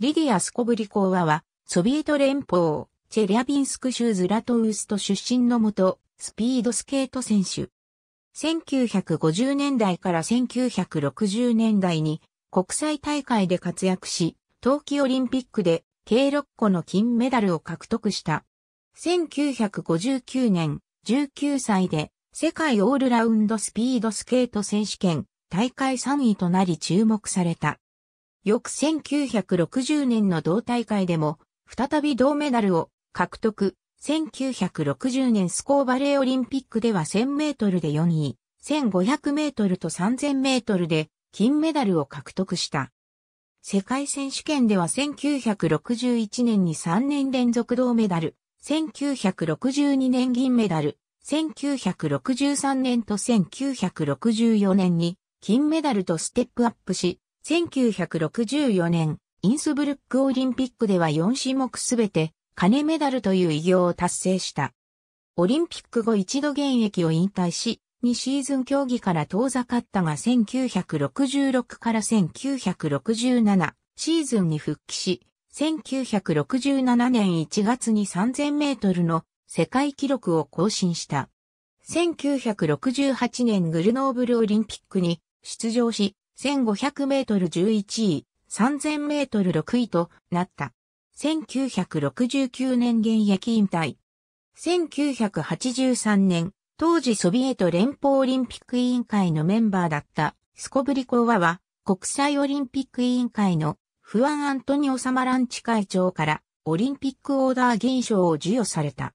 リディア・スコブリコーワは、ソビエト連邦、チェリャビンスク州ズラトウスト出身のもと、スピードスケート選手。1950年代から1960年代に国際大会で活躍し、冬季オリンピックで計6個の金メダルを獲得した。1959年、19歳で世界オールラウンドスピードスケート選手権大会3位となり注目された。翌1960年の同大会でも、再び銅メダルを獲得。1960年スコーバレーオリンピックでは1000メートルで4位、1500メートルと3000メートルで金メダルを獲得した。世界選手権では1961年に3年連続銅メダル、1962年銀メダル、1963年と1964年に金メダルとステップアップし、1964年、インスブルックオリンピックでは4種目すべて、金メダルという偉業を達成した。オリンピック後一度現役を引退し、2シーズン競技から遠ざかったが1966から1967シーズンに復帰し、1967年1月に3000メートルの世界記録を更新した。1968年グルノーブルオリンピックに出場し、1500メートル11位、3000メートル6位となった。1969年現役引退。1983年、当時ソビエト連邦オリンピック委員会のメンバーだったスコブリコワは国際オリンピック委員会のフアン・アントニオ・サマランチ会長からオリンピックオーダー銀賞を授与された。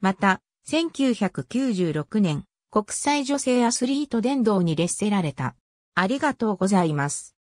また、1996年、国際女性アスリート伝道に列せられた。ありがとうございます。